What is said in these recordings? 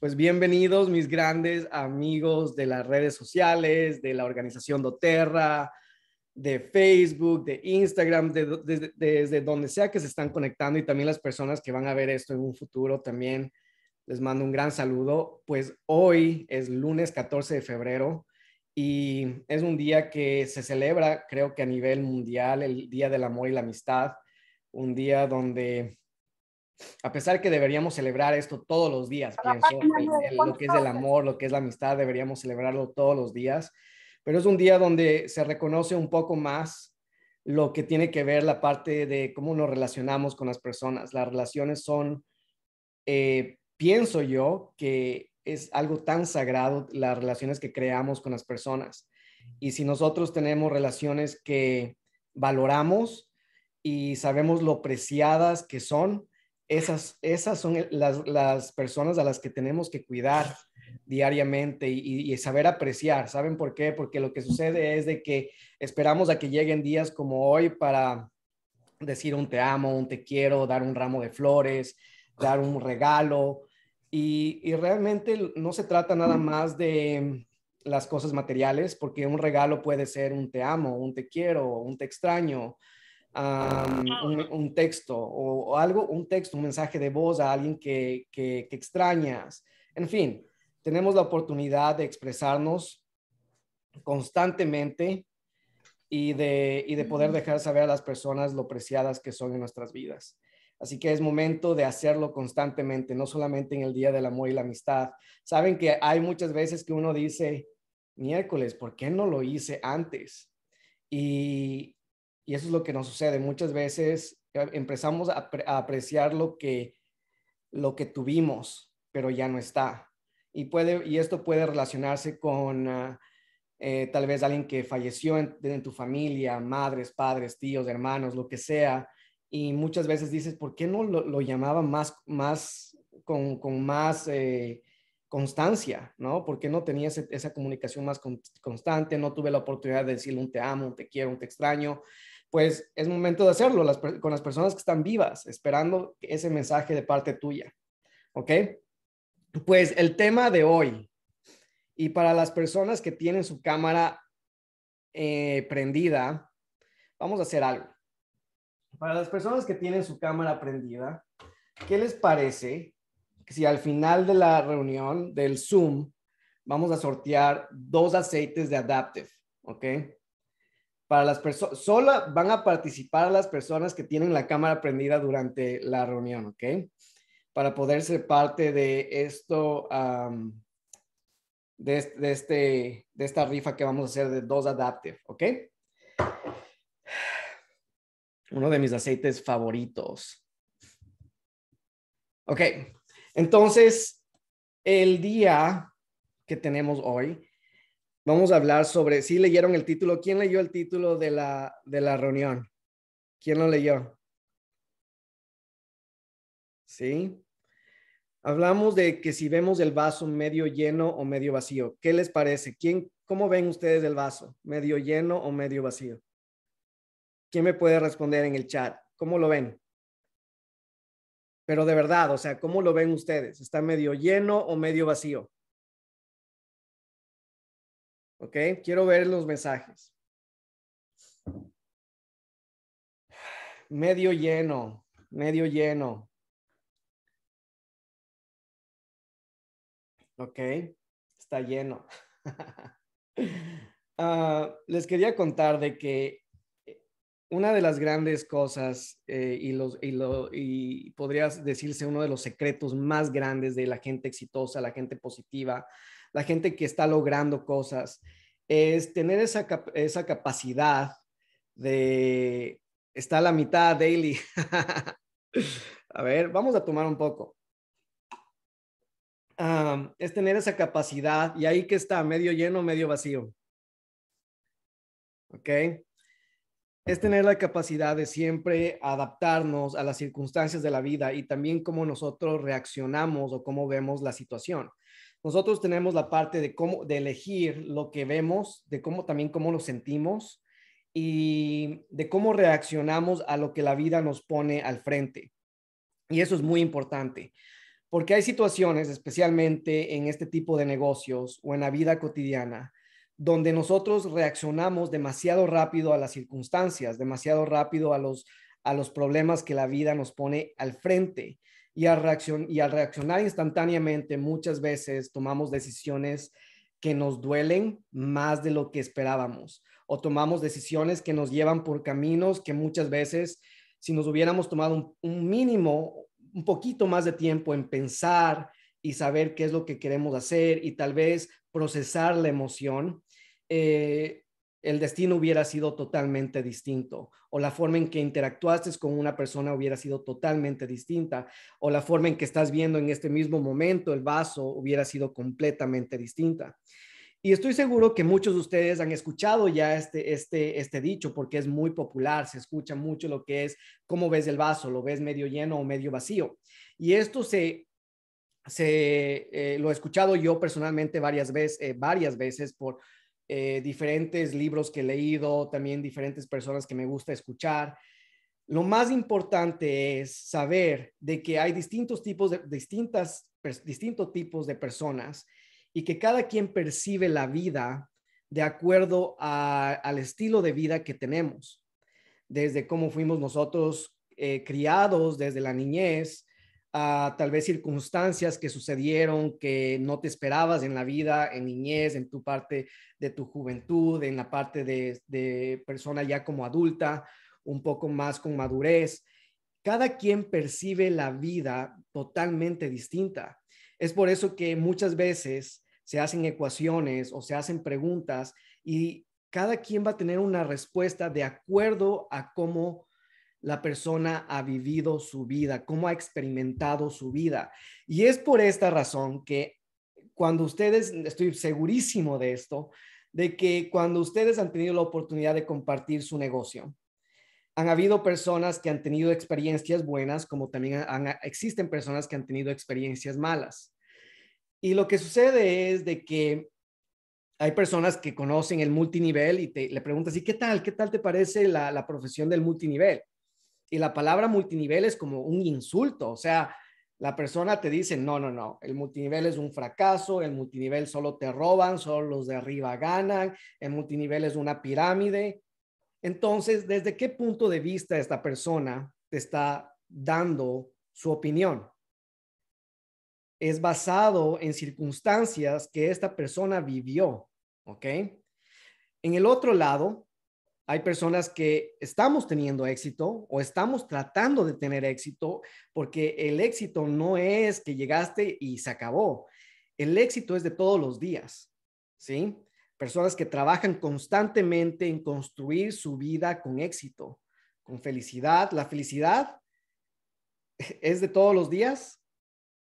Pues bienvenidos mis grandes amigos de las redes sociales, de la organización doTERRA, de Facebook, de Instagram, desde donde sea que se están conectando y también las personas que van a ver esto en un futuro también. Les mando un gran saludo. Pues hoy es lunes 14 de febrero y es un día que se celebra, creo que a nivel mundial, el Día del Amor y la Amistad, un día donde a pesar que deberíamos celebrar esto todos los días, pienso, eh, lo que es el amor, lo que es la amistad, deberíamos celebrarlo todos los días, pero es un día donde se reconoce un poco más lo que tiene que ver la parte de cómo nos relacionamos con las personas. Las relaciones son, eh, pienso yo, que es algo tan sagrado las relaciones que creamos con las personas. Y si nosotros tenemos relaciones que valoramos y sabemos lo preciadas que son, esas, esas son las, las personas a las que tenemos que cuidar diariamente y, saber apreciar. ¿Saben por qué? Porque lo que sucede es de que esperamos a que lleguen días como hoy para decir un te amo, un te quiero, dar un ramo de flores, dar un regalo. Y, y realmente no se trata nada más de las cosas materiales, porque un regalo puede ser un te amo, un te quiero, un te extraño, Ah, un, texto o, algo, un texto, un mensaje de voz a alguien que, que, extrañas. En fin, tenemos la oportunidad de expresarnos constantemente y de, y de poder dejar saber a las personas lo preciadas que son en nuestras vidas. Así que es momento de hacerlo constantemente, no solamente en el Día del Amor y la Amistad. Saben que hay muchas veces que uno dice, miércoles, ¿por qué no lo hice antes? Y, y eso es lo que nos sucede. Muchas veces eh, empezamos a, apreciar lo que, lo que tuvimos, pero ya no está. Y, puede, y esto puede relacionarse con ah, eh, tal vez alguien que falleció en, tu familia, madres, padres, tíos, hermanos, lo que sea. Y muchas veces dices, ¿por qué no lo, llamaba más, más, con, con más eh, constancia? ¿no? ¿Por qué no tenía esa comunicación más constante? No tuve la oportunidad de decirle un te amo, un te quiero, un te extraño pues es momento de hacerlo con las personas que están vivas, esperando ese mensaje de parte tuya. ¿Ok? Pues el tema de hoy, y para las personas que tienen su cámara eh, prendida, vamos a hacer algo. Para las personas que tienen su cámara prendida, ¿qué les parece si al final de la reunión del Zoom vamos a sortear dos aceites de Adaptive? ¿Ok? para las personas, solo van a participar las personas que tienen la cámara prendida durante la reunión, ¿ok? Para poder ser parte de esto, de, este, de esta rifa que vamos a hacer de dos Adaptive, ¿ok? Uno de mis aceites favoritos. Ok, entonces, el día que tenemos hoy Vamos a hablar sobre, si leyeron el título, ¿quién leyó el título de la, de la reunión? ¿Quién lo leyó? ¿Sí? Hablamos de que si vemos el vaso medio lleno o medio vacío, ¿qué les parece? ¿Quién, ¿Cómo ven ustedes el vaso? ¿Medio lleno o medio vacío? ¿Quién me puede responder en el chat? ¿Cómo lo ven? Pero de verdad, o sea, ¿cómo lo ven ustedes? ¿Está medio lleno o medio vacío? ¿Ok? Quiero ver los mensajes. Medio lleno, medio lleno. Ok, está lleno. Ah, les quería contar de que eh, una de las grandes cosas eh, y, los, y, lo, y podrías decirse uno de los secretos más grandes de la gente exitosa, la gente positiva, la gente que está logrando cosas, es tener esa, capacidad de, está a la mitad, Daily. a ver, vamos a tomar un poco. Ah, es tener esa capacidad y ahí que está, medio lleno, medio vacío. ¿Ok? Es tener la capacidad de siempre adaptarnos a las circunstancias de la vida y también cómo nosotros reaccionamos o cómo vemos la situación. Nosotros tenemos la parte de cómo, de elegir lo que vemos, de cómo también cómo lo sentimos y de cómo reaccionamos a lo que la vida nos pone al frente. Y eso es muy importante, porque hay situaciones, especialmente en este tipo de negocios o en la vida cotidiana, donde nosotros reaccionamos demasiado rápido a las circunstancias, demasiado rápido a los, a los problemas que la vida nos pone al frente y al, y al reaccionar instantáneamente muchas veces tomamos decisiones que nos duelen más de lo que esperábamos o tomamos decisiones que nos llevan por caminos que muchas veces si nos hubiéramos tomado un, mínimo, un poquito más de tiempo en pensar y saber qué es lo que queremos hacer y tal vez procesar la emoción, eh, el destino hubiera sido totalmente distinto, o la forma en que interactuaste con una persona hubiera sido totalmente distinta, o la forma en que estás viendo en este mismo momento el vaso hubiera sido completamente distinta. Y estoy seguro que muchos de ustedes han escuchado ya este, este, este dicho porque es muy popular, se escucha mucho lo que es cómo ves el vaso, lo ves medio lleno o medio vacío. Y esto se se, eh, lo he escuchado yo personalmente varias veces, eh, varias veces por, eh, diferentes libros que he leído, también diferentes personas que me gusta escuchar. Lo más importante es saber de que hay distintos tipos de distintas distintos tipos de personas y que cada quien percibe la vida de acuerdo al estilo de vida que tenemos, desde cómo fuimos nosotros eh, criados desde la niñez, a tal vez circunstancias que sucedieron que no te esperabas en la vida, en niñez, en tu parte de tu juventud, en la parte de, de persona ya como adulta, un poco más con madurez. Cada quien percibe la vida totalmente distinta. Es por eso que muchas veces se hacen ecuaciones o se hacen preguntas y cada quien va a tener una respuesta de acuerdo a cómo la persona ha vivido su vida, cómo ha experimentado su vida. Y es por esta razón que cuando ustedes, estoy segurísimo de esto, de que cuando ustedes han tenido la oportunidad de compartir su negocio, han habido personas que han tenido experiencias buenas, como también existen personas que han tenido experiencias malas. Y lo que sucede es de que hay personas que conocen el multinivel y te, le preguntas, ¿y qué tal? ¿Qué tal te parece la profesión del multinivel? y la palabra multinivel es como un insulto, o sea, la persona te dice, no, no, no, el multinivel es un fracaso, el multinivel solo te roban, solo los de arriba ganan, el multinivel es una pirámide. Entonces, ¿desde qué punto de vista esta persona te está dando su opinión? Es basado en circunstancias que esta persona vivió, ¿ok? En el otro lado, hay personas que estamos teniendo éxito o estamos tratando de tener éxito porque el éxito no es que llegaste y se acabó. El éxito es de todos los días, ¿sí? Personas que trabajan constantemente en construir su vida con éxito, con felicidad. La felicidad es de todos los días.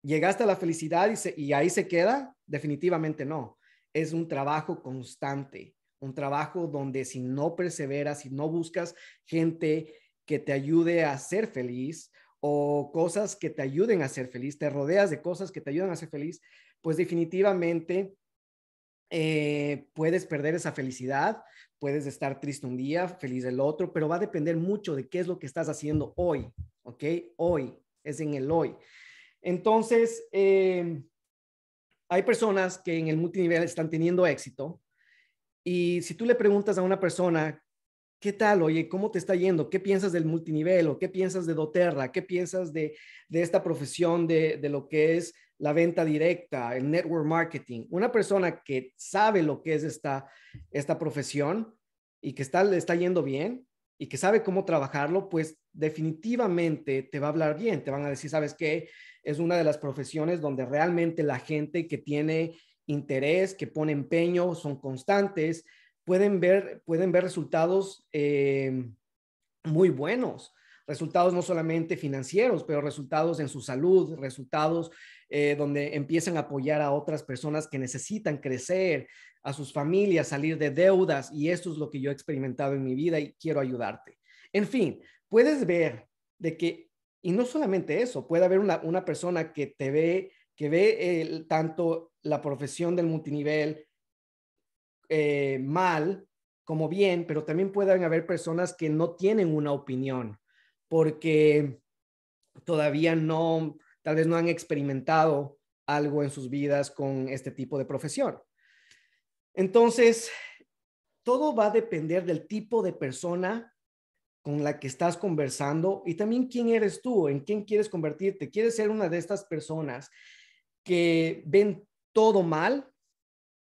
¿Llegaste a la felicidad y, y ahí se queda? Definitivamente no. Es un trabajo constante un trabajo donde si no perseveras, si no buscas gente que te ayude a ser feliz o cosas que te ayuden a ser feliz, te rodeas de cosas que te ayudan a ser feliz, pues definitivamente eh, puedes perder esa felicidad, puedes estar triste un día, feliz el otro, pero va a depender mucho de qué es lo que estás haciendo hoy, ¿ok? Hoy, es en el hoy. Entonces, eh, hay personas que en el multinivel están teniendo éxito, y si tú le preguntas a una persona, ¿qué tal? Oye, ¿cómo te está yendo? ¿Qué piensas del multinivel? ¿O qué piensas de doTERRA? ¿Qué piensas de, de esta profesión de, de lo que es la venta directa, el network marketing? Una persona que sabe lo que es esta, esta profesión y que está, le está yendo bien y que sabe cómo trabajarlo, pues definitivamente te va a hablar bien. Te van a decir, ¿sabes qué? Es una de las profesiones donde realmente la gente que tiene interés, que pone empeño, son constantes, pueden ver, pueden ver resultados eh, muy buenos. Resultados no solamente financieros, pero resultados en su salud, resultados eh, donde empiezan a apoyar a otras personas que necesitan crecer, a sus familias, salir de deudas. Y esto es lo que yo he experimentado en mi vida y quiero ayudarte. En fin, puedes ver de que, y no solamente eso, puede haber una, persona que te ve, que ve tanto la profesión del multinivel eh, mal como bien, pero también pueden haber personas que no tienen una opinión porque todavía no, tal vez no han experimentado algo en sus vidas con este tipo de profesión. Entonces, todo va a depender del tipo de persona con la que estás conversando y también quién eres tú, en quién quieres convertirte. Quieres ser una de estas personas que ven todo mal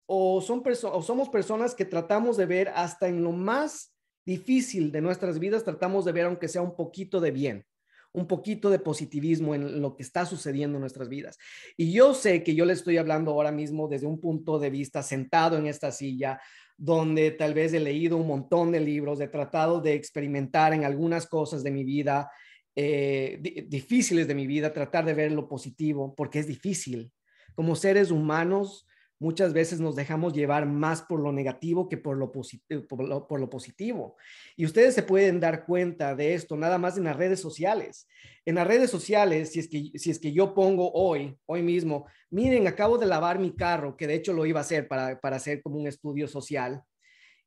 o, son o somos personas que tratamos de ver hasta en lo más difícil de nuestras vidas, tratamos de ver aunque sea un poquito de bien, un poquito de positivismo en lo que está sucediendo en nuestras vidas. Y yo sé que yo le estoy hablando ahora mismo desde un punto de vista sentado en esta silla, donde tal vez he leído un montón de libros, he tratado de experimentar en algunas cosas de mi vida, eh, difíciles de mi vida, tratar de ver lo positivo, porque es difícil, como seres humanos muchas veces nos dejamos llevar más por lo negativo que eh, por lo, positivo. Y ustedes se pueden dar cuenta de esto nada más en las redes sociales. En las redes sociales, si es que, si es que yo pongo hoy, hoy mismo, miren, acabo de lavar mi carro, que de hecho lo iba a hacer para, para hacer como un estudio social.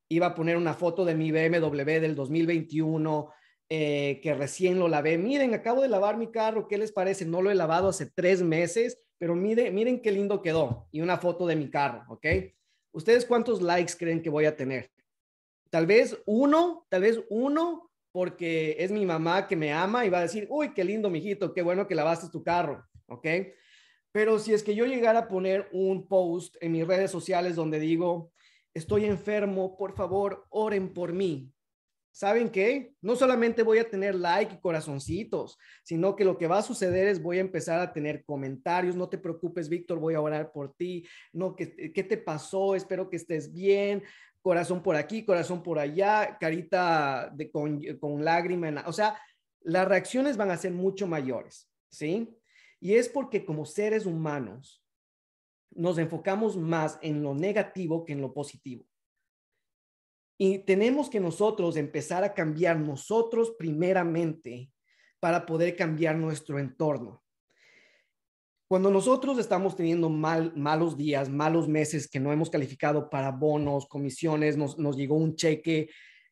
Iba a poner una foto de mi BMW del 2021, eh, que recién lo lavé. Miren, acabo de lavar mi carro, ¿qué les parece? No lo he lavado hace tres meses pero miren qué lindo quedó y una foto de mi carro, ¿ok? ¿Ustedes cuántos likes creen que voy a tener? Tal vez uno, tal vez uno, porque es mi mamá que me ama y va a decir, uy, qué lindo, mijito, qué bueno que lavaste tu carro, ¿ok? Pero si es que yo llegara a poner un post en mis redes sociales donde digo, estoy enfermo, por favor, oren por mí, ¿saben qué? No solamente voy a tener like y corazoncitos, sino que lo que va a suceder es voy a empezar a tener comentarios. No te preocupes, Víctor, voy a orar por ti. No, eh, ¿qué, te pasó? Espero que estés bien. Corazón por aquí, corazón por allá, carita de, con, lágrimas. lágrima. o sea, las reacciones van a ser mucho mayores, ¿sí? Y es porque como seres humanos nos enfocamos más en lo negativo que en lo positivo. Y tenemos que nosotros empezar a cambiar nosotros primeramente para poder cambiar nuestro entorno. Cuando nosotros estamos teniendo mal, malos días, malos meses que no hemos calificado para bonos, comisiones, nos, llegó un cheque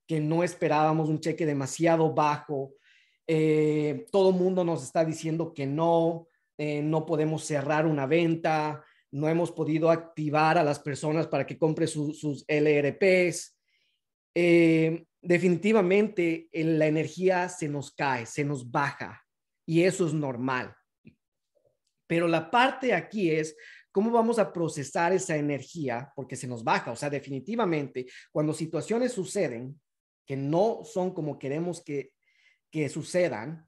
que no esperábamos, un cheque demasiado bajo, eh, todo mundo nos está diciendo que no, eh, no podemos cerrar una venta, no hemos podido activar a las personas para que compre sus LRPs. Eh, definitivamente en la energía se nos cae, se nos baja y eso es normal. Pero la parte aquí es cómo vamos a procesar esa energía porque se nos baja. O sea, definitivamente cuando situaciones suceden que no son como queremos que, que sucedan,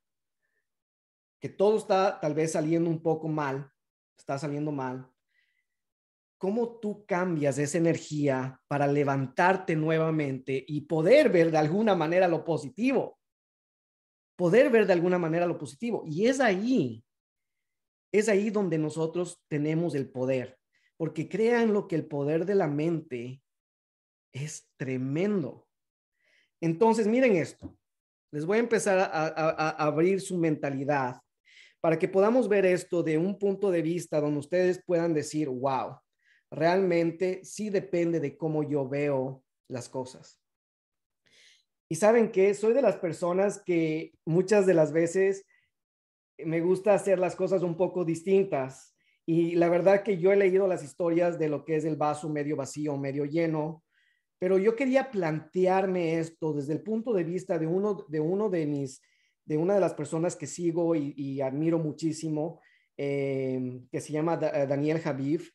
que todo está tal vez saliendo un poco mal, está saliendo mal, cómo tú cambias esa energía para levantarte nuevamente y poder ver de alguna manera lo positivo. Poder ver de alguna manera lo positivo. Y es ahí, es ahí donde nosotros tenemos el poder. Porque crean lo que el poder de la mente es tremendo. Entonces, miren esto. Les voy a empezar a, a abrir su mentalidad para que podamos ver esto de un punto de vista donde ustedes puedan decir, wow, realmente sí depende de cómo yo veo las cosas. Y saben que soy de las personas que muchas de las veces me gusta hacer las cosas un poco distintas. Y la verdad que yo he leído las historias de lo que es el vaso medio vacío, medio lleno, pero yo quería plantearme esto desde el punto de vista de uno de, uno de mis, de una de las personas que sigo y, admiro muchísimo, eh, que se llama eh, Daniel Javif,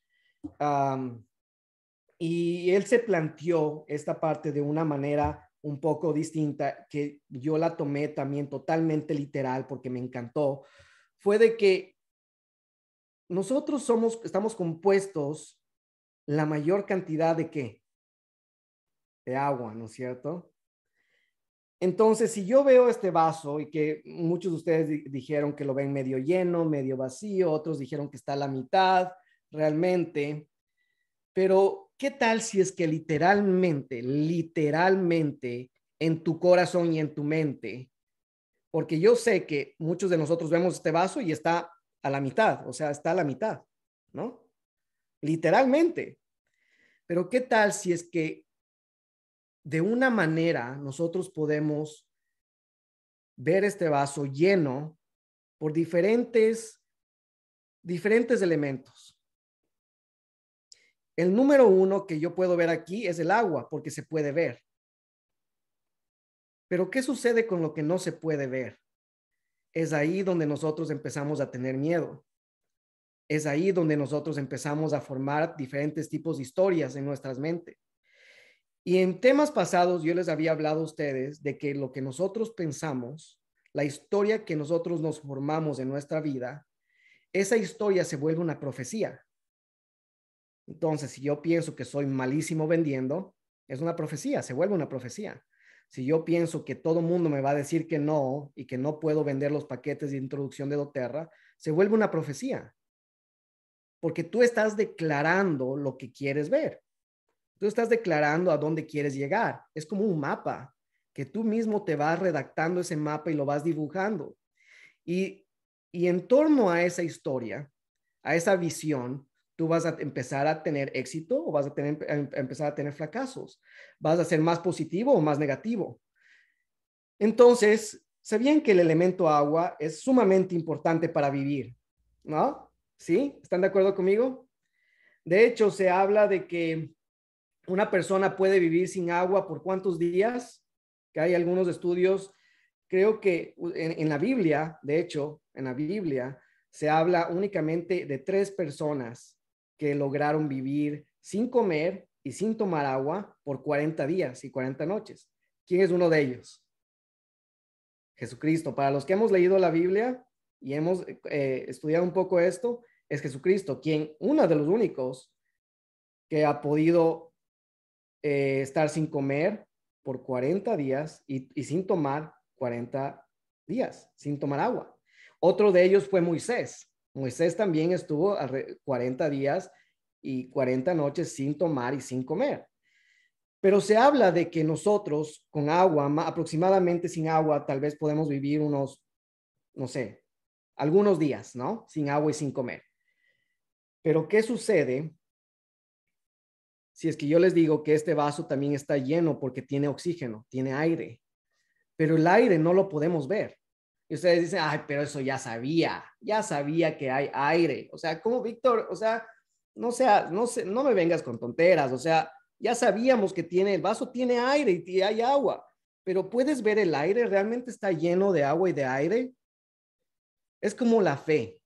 y él se planteó esta parte de una manera un poco distinta, que yo la tomé también totalmente literal porque me encantó, fue de que nosotros somos, estamos compuestos la mayor cantidad de qué? De agua, ¿no es cierto? Entonces, si yo veo este vaso y que muchos de ustedes dijeron que lo ven medio lleno, medio vacío, otros dijeron que está a la mitad, realmente, pero ¿qué tal si es que literalmente, literalmente en tu corazón y en tu mente? Porque yo sé que muchos de nosotros vemos este vaso y está a la mitad, o sea, está a la mitad, ¿no? Literalmente. Pero ¿qué tal si es que de una manera nosotros podemos ver este vaso lleno por diferentes diferentes elementos? El número uno que yo puedo ver aquí es el agua, porque se puede ver. Pero ¿qué sucede con lo que no se puede ver? Es ahí donde nosotros empezamos a tener miedo. Es ahí donde nosotros empezamos a formar diferentes tipos de historias en nuestras mentes. Y en temas pasados yo les había hablado a ustedes de que lo que nosotros pensamos, la historia que nosotros nos formamos en nuestra vida, esa historia se vuelve una profecía. Entonces, si yo pienso que soy malísimo vendiendo, es una profecía, se vuelve una profecía. Si yo pienso que todo mundo me va a decir que no y que no puedo vender los paquetes de introducción de doTERRA, se vuelve una profecía. Porque tú estás declarando lo que quieres ver. Tú estás declarando a dónde quieres llegar. Es como un mapa, que tú mismo te vas redactando ese mapa y lo vas dibujando. Y, y en torno a esa historia, a esa visión, tú vas a empezar a tener éxito o vas a, tener, em, empezar a tener fracasos. Vas a ser más positivo o más negativo. Entonces, ¿sabían que el elemento agua es sumamente importante para vivir? ¿No? ¿Sí? ¿Están de acuerdo conmigo? De hecho, se habla de que una persona puede vivir sin agua por cuántos días, que hay algunos estudios, creo que en la Biblia, de hecho, en la Biblia, se habla únicamente de tres personas que lograron vivir sin comer y sin tomar agua por 40 días y 40 noches. ¿Quién es uno de ellos? Jesucristo. Para los que hemos leído la Biblia y hemos eh, eh, estudiado un poco esto, es Jesucristo, quien uno de los únicos que ha podido eh, estar sin comer por 40 días y, y sin tomar 40 días, sin tomar agua. Otro de ellos fue Moisés, Moisés también estuvo 40 días y 40 noches sin tomar y sin comer. Pero se habla de que nosotros con agua, aproximadamente sin agua, tal vez podemos vivir unos, no sé, algunos días, ¿no? Sin agua y sin comer. Pero ¿qué sucede si es que yo les digo que este vaso también está lleno porque tiene oxígeno, tiene aire? Pero el aire no lo podemos ver. Y ustedes dicen, ay, pero eso ya sabía, ya sabía que hay aire. O sea, como Víctor, o sea, no sea, no, se, no me vengas con tonteras, o sea, ya sabíamos que tiene, el vaso tiene aire y hay agua, pero puedes ver el aire, realmente está lleno de agua y de aire. Es como la fe.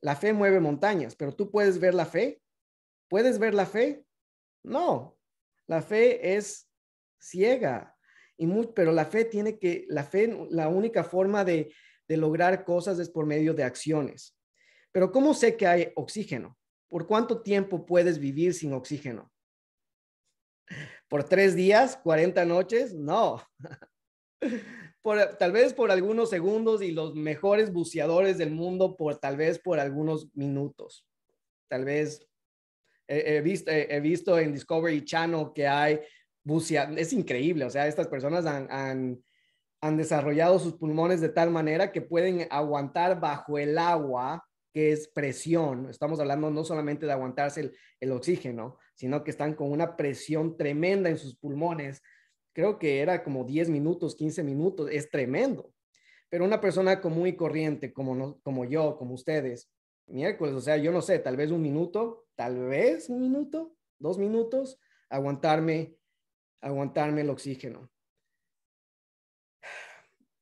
La fe mueve montañas, pero tú puedes ver la fe. ¿Puedes ver la fe? No. La fe es ciega pero la fe tiene que, la fe, la única forma de, lograr cosas es por medio de acciones. Pero ¿cómo sé que hay oxígeno? ¿Por cuánto tiempo puedes vivir sin oxígeno? ¿Por tres días, 40 noches? No. Por, tal vez por algunos segundos y los mejores buceadores del mundo por tal vez por algunos minutos. Tal vez he, visto, he, visto en Discovery Channel que hay es increíble, o sea, estas personas han, han, desarrollado sus pulmones de tal manera que pueden aguantar bajo el agua que es presión. Estamos hablando no solamente de aguantarse el, el, oxígeno, sino que están con una presión tremenda en sus pulmones. Creo que era como 10 minutos, 15 minutos, es tremendo. Pero una persona común y corriente, como, como yo, como ustedes, miércoles, o sea, yo no sé, tal vez un minuto, tal vez un minuto, dos minutos, aguantarme aguantarme el oxígeno.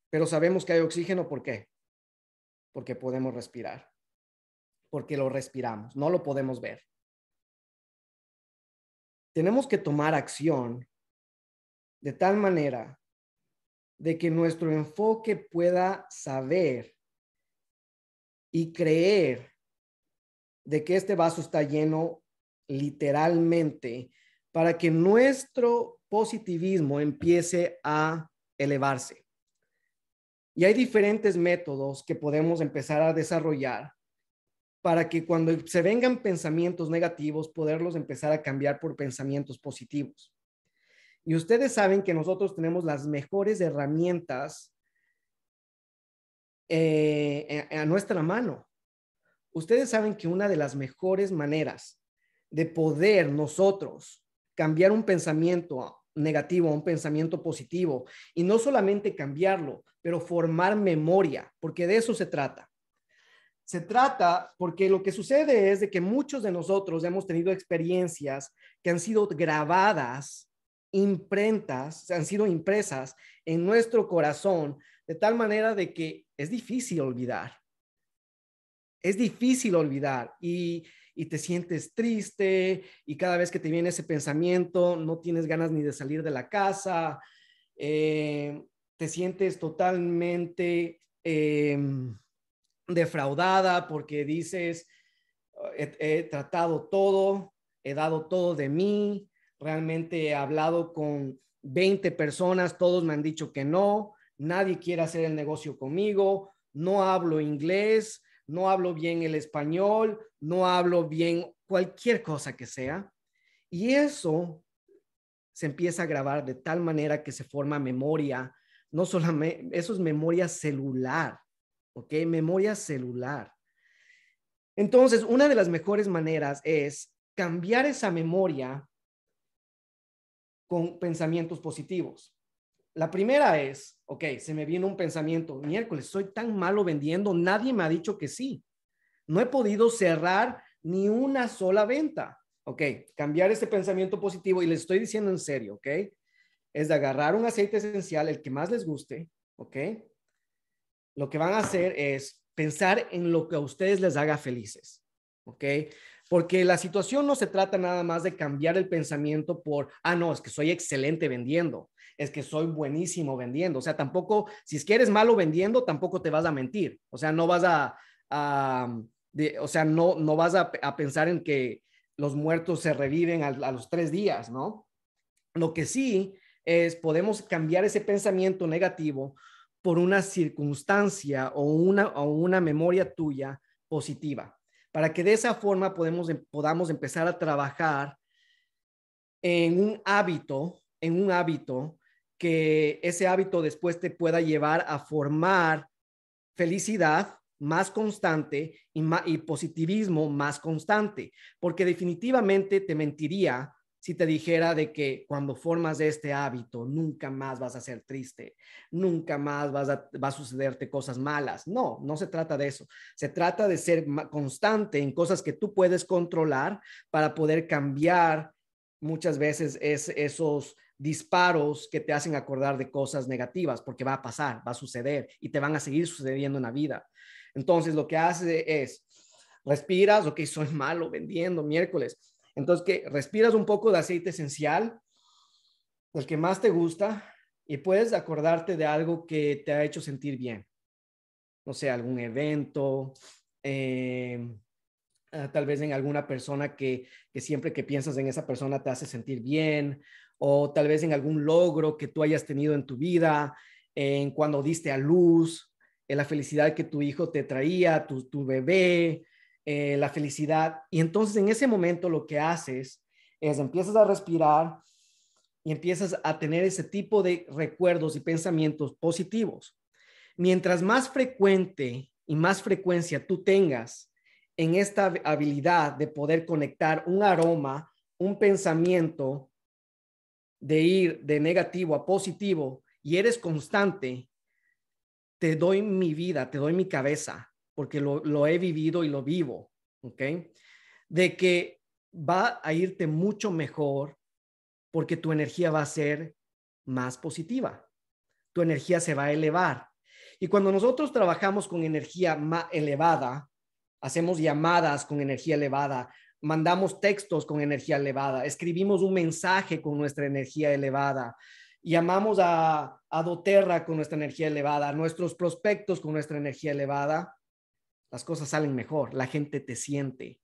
Pero sabemos que hay oxígeno, ¿por qué? Porque podemos respirar, porque lo respiramos, no lo podemos ver. Tenemos que tomar acción de tal manera de que nuestro enfoque pueda saber y creer de que este vaso está lleno literalmente para que nuestro positivismo empiece a elevarse. Y hay diferentes métodos que podemos empezar a desarrollar para que cuando se vengan pensamientos negativos, poderlos empezar a cambiar por pensamientos positivos. Y ustedes saben que nosotros tenemos las mejores herramientas eh, a nuestra mano. Ustedes saben que una de las mejores maneras de poder nosotros cambiar un pensamiento negativo a un pensamiento positivo y no solamente cambiarlo, pero formar memoria, porque de eso se trata. Se trata porque lo que sucede es de que muchos de nosotros hemos tenido experiencias que han sido grabadas, imprentas, han sido impresas en nuestro corazón de tal manera de que es difícil olvidar es difícil olvidar y, te sientes triste y cada vez que te viene ese pensamiento no tienes ganas ni de salir de la casa, eh, te sientes totalmente em, defraudada porque dices, he, eh, he tratado todo, he dado todo de mí, realmente he hablado con 20 personas, todos me han dicho que no, nadie quiere hacer el negocio conmigo, no hablo inglés, no hablo bien el español, no hablo bien cualquier cosa que sea. Y eso se empieza a grabar de tal manera que se forma memoria, no solamente, eso es memoria celular, ¿ok? Memoria celular. Entonces, una de las mejores maneras es cambiar esa memoria con pensamientos positivos. La primera es, ok, se me viene un pensamiento, miércoles, soy tan malo vendiendo, nadie me ha dicho que sí. No he podido cerrar ni una sola venta. Ok, cambiar ese pensamiento positivo, y les estoy diciendo en serio, ok, es de agarrar un aceite esencial, el que más les guste, ok. Lo que van a hacer es pensar en lo que a ustedes les haga felices, ok. Porque la situación no se trata nada más de cambiar el pensamiento por, ah, no, es que soy excelente vendiendo es que soy buenísimo vendiendo. O sea, tampoco, si es que eres malo vendiendo, tampoco te vas a mentir. O sea, no vas a, o sea, no, no vas a, pensar en que los muertos se reviven a, los tres días, ¿no? Lo que sí es, podemos cambiar ese pensamiento negativo por una circunstancia o una, o una memoria tuya positiva, para que de esa forma podemos, podamos empezar a trabajar en un hábito, en un hábito que ese hábito después te pueda llevar a formar felicidad más constante y, positivismo más constante, porque definitivamente te mentiría si te dijera de que cuando formas este hábito nunca más vas a ser triste, nunca más vas a, va a sucederte cosas malas. No, no se trata de eso. Se trata de ser constante en cosas que tú puedes controlar para poder cambiar muchas veces es, esos disparos que te hacen acordar de cosas negativas, porque va a pasar, va a suceder y te van a seguir sucediendo en la vida. Entonces, lo que hace es, respiras, ok, soy malo vendiendo miércoles. Entonces, que respiras un poco de aceite esencial, el que más te gusta, y puedes acordarte de algo que te ha hecho sentir bien. No sé, algún evento, em, ah, tal vez en alguna persona que, que siempre que piensas en esa persona te hace sentir bien, o tal vez en algún logro que tú hayas tenido en tu vida, en cuando diste a luz, en la felicidad que tu hijo te traía, tu, bebé, eh, la felicidad. Y entonces en ese momento lo que haces es empiezas a respirar y empiezas a tener ese tipo de recuerdos y pensamientos positivos. Mientras más frecuente y más frecuencia tú tengas en esta habilidad de poder conectar un aroma, un pensamiento de ir de negativo a positivo y eres constante, te doy mi vida, te doy mi cabeza, porque lo, he vivido y lo vivo, ¿ok? De que va a irte mucho mejor porque tu energía va a ser más positiva, tu energía se va a elevar. Y cuando nosotros trabajamos con energía más elevada, hacemos llamadas con energía elevada, mandamos textos con energía elevada, escribimos un mensaje con nuestra energía elevada, llamamos a, a doTERRA con nuestra energía elevada, a nuestros prospectos con nuestra energía elevada, las cosas salen mejor, la gente te siente.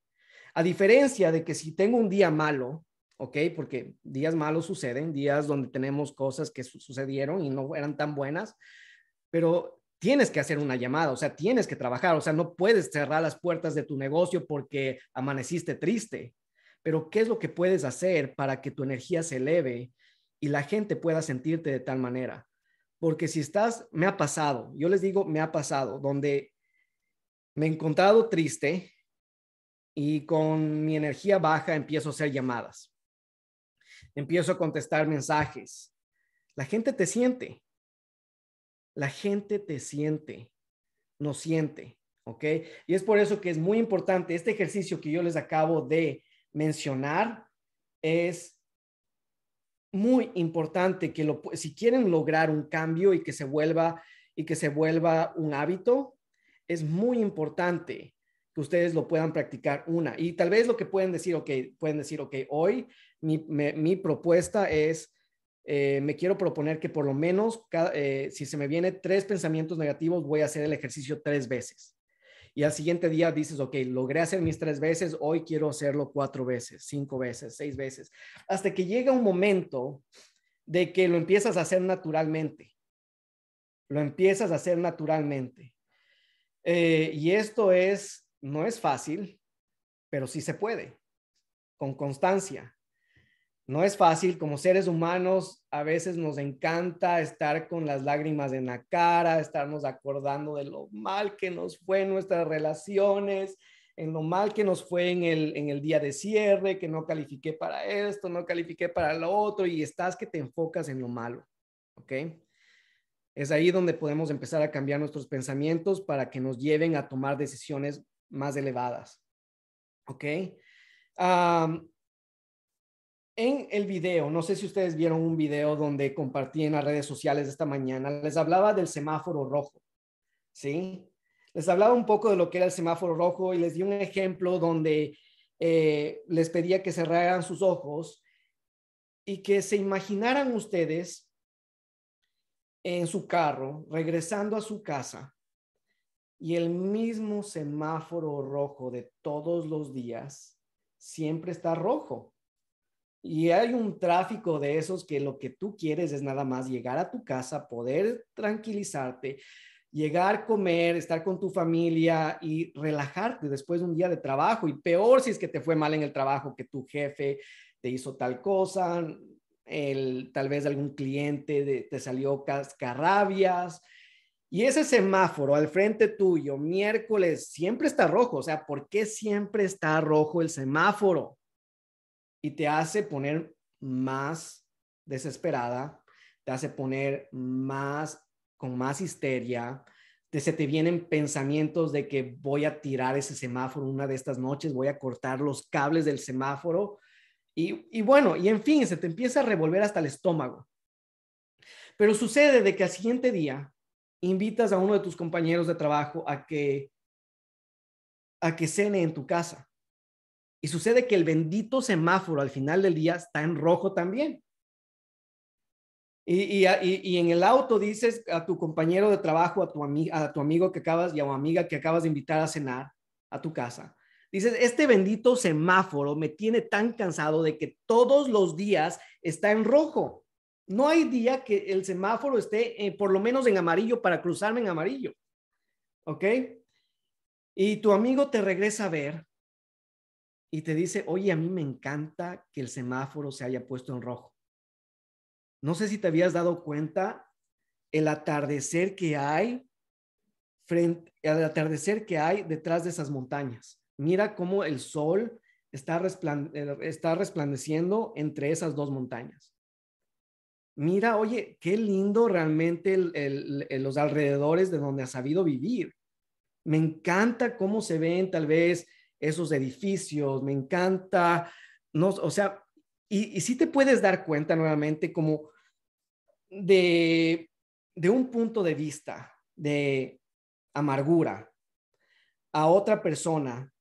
A diferencia de que si tengo un día malo, ¿ok? Porque días malos suceden, días donde tenemos cosas que sucedieron y no eran tan buenas, pero tienes que hacer una llamada, o sea, tienes que trabajar, o sea, no puedes cerrar las puertas de tu negocio porque amaneciste triste. Pero ¿qué es lo que puedes hacer para que tu energía se eleve y la gente pueda sentirte de tal manera? Porque si estás, me ha pasado, yo les digo, me ha pasado, donde me he encontrado triste y con mi energía baja empiezo a hacer llamadas, empiezo a contestar mensajes. La gente te siente, la gente te siente, no siente, ¿ok? Y es por eso que es muy importante este ejercicio que yo les acabo de mencionar, es muy importante que lo, si quieren lograr un cambio y que se vuelva y que se vuelva un hábito, es muy importante que ustedes lo puedan practicar una. Y tal vez lo que pueden decir, ok, pueden decir, ok, hoy mi propuesta es eh, me quiero proponer que por lo menos, eh, si se me vienen tres pensamientos negativos, voy a hacer el ejercicio tres veces. Y al siguiente día dices, ok, logré hacer mis tres veces, hoy quiero hacerlo cuatro veces, cinco veces, seis veces, hasta que llega un momento de que lo empiezas a hacer naturalmente. Lo empiezas a hacer naturalmente. Eh, y esto es, no es fácil, pero sí se puede, con constancia, no es fácil, como seres humanos a veces nos encanta estar con las lágrimas en la cara, estarnos acordando de lo mal que nos fue en nuestras relaciones, en lo mal que nos fue en el, día de cierre, que no califiqué para esto, no califiqué para lo otro y estás que te enfocas en lo malo, ¿ok? Es ahí donde podemos empezar a cambiar nuestros pensamientos para que nos lleven a tomar decisiones más elevadas, ¿ok? en el video, no sé si ustedes vieron un video donde compartí en las redes sociales esta mañana, les hablaba del semáforo rojo, ¿sí? Les hablaba un poco de lo que era el semáforo rojo y les di un ejemplo donde eh, les pedía que cerraran sus ojos y que se imaginaran ustedes en su carro, regresando a su casa, y el mismo semáforo rojo de todos los días siempre está rojo y hay un tráfico de esos que lo que tú quieres es nada más llegar a tu casa, poder tranquilizarte, llegar, comer, estar con tu familia y relajarte después de un día de trabajo. Y peor si es que te fue mal en el trabajo, que tu jefe te hizo tal cosa, el, tal vez algún cliente te salió cascarrabias. Y ese semáforo al frente tuyo, miércoles, siempre está rojo. O sea, ¿por qué siempre está rojo el semáforo? y te hace poner más desesperada, te hace poner más con más histeria, se te vienen pensamientos de que voy a tirar ese semáforo una de estas noches, voy a cortar los cables del semáforo y, y bueno, y en fin, se te empieza a revolver hasta el estómago. Pero sucede de que al siguiente día invitas a uno de tus compañeros de trabajo a que a que cene en tu casa. Y sucede que el bendito semáforo al final del día está en rojo también. Y, en el auto dices a tu compañero de trabajo, a tu, a tu amigo que acabas y a tu amiga que acabas de invitar a cenar a tu casa. Dices, este bendito semáforo me tiene tan cansado de que todos los días está en rojo. No hay día que el semáforo esté eh, por lo menos en amarillo para cruzarme en amarillo. ¿Ok? Y tu amigo te regresa a ver y te dice, oye, a mí me encanta que el semáforo se haya puesto en rojo. No sé si te habías dado cuenta el atardecer que hay frente atardecer que hay detrás de esas montañas. Mira cómo el sol está, eh, resplandeciendo, entre esas dos montañas. Mira, oye, qué lindo realmente los alrededores de donde ha sabido vivir. Me encanta cómo se ven tal vez esos edificios, me encanta, no, o sea, y, si te puedes dar cuenta nuevamente como de, de un punto de vista de amargura a otra persona,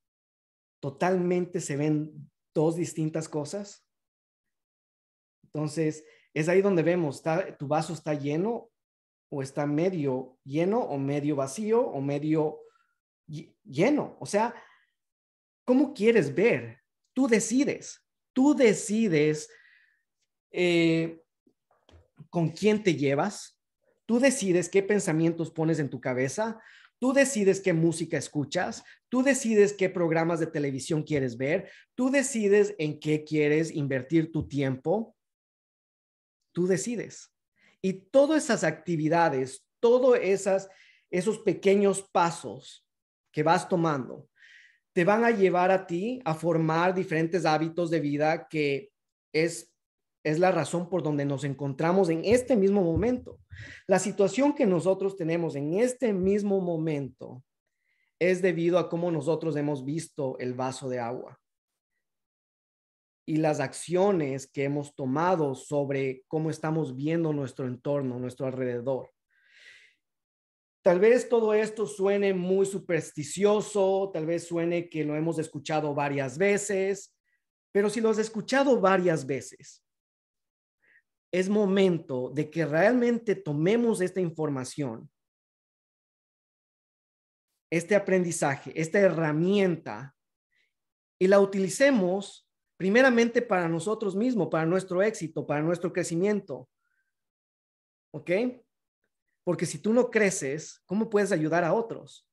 totalmente se ven dos distintas cosas. Entonces, es ahí donde vemos, ¿tu vaso está lleno o está medio lleno o medio vacío o medio lleno? O sea, ¿Cómo quieres ver? Tú decides, tú decides eh, con quién te llevas, tú decides qué pensamientos pones en tu cabeza, Tú decides qué música escuchas, tú decides qué programas de televisión quieres ver, tú decides en qué quieres invertir tu tiempo. Tú decides. Y todas esas actividades, todos esas, esos pequeños pasos que vas tomando te van a llevar a ti a formar diferentes hábitos de vida que es, es la razón por donde nos encontramos en este mismo momento. La situación que nosotros tenemos en este mismo momento es debido a cómo nosotros hemos visto el vaso de agua y las acciones que hemos tomado sobre cómo estamos viendo nuestro entorno, nuestro alrededor. Tal vez todo esto suene muy supersticioso, tal vez suene que lo hemos escuchado varias veces, pero si lo has escuchado varias veces, es momento de que realmente tomemos esta información, este aprendizaje, esta herramienta, y la utilicemos primeramente para nosotros mismos, para nuestro éxito, para nuestro crecimiento. ¿Ok? Porque si tú no creces, ¿cómo puedes ayudar a otros?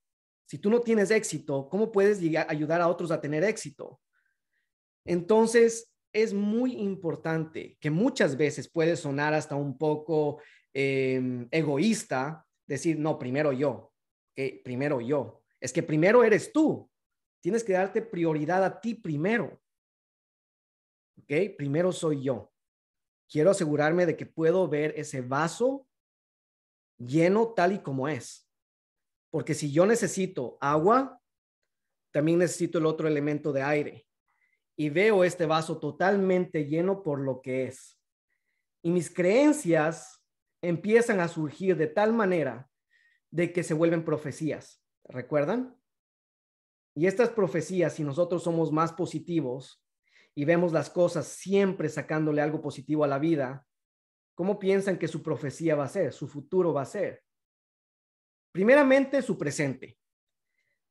Si tú no tienes éxito, ¿cómo puedes ayudar a otros a tener éxito? Entonces, es muy importante que muchas veces puede sonar hasta un poco em, egoísta decir, no, primero yo, que primero yo. Es que primero eres tú. Tienes que darte prioridad a ti primero. Primero soy yo. Quiero asegurarme de que puedo ver ese vaso lleno tal y como es. Porque si yo necesito agua, también necesito el otro elemento de aire. Y veo este vaso totalmente lleno por lo que es. Y mis creencias empiezan a surgir de tal manera de que se vuelven profecías. ¿Recuerdan? Y estas profecías, si nosotros somos más positivos y vemos las cosas siempre sacándole algo positivo a la vida, ¿Cómo piensan que su profecía va a ser, su futuro va a ser? Primeramente, su presente.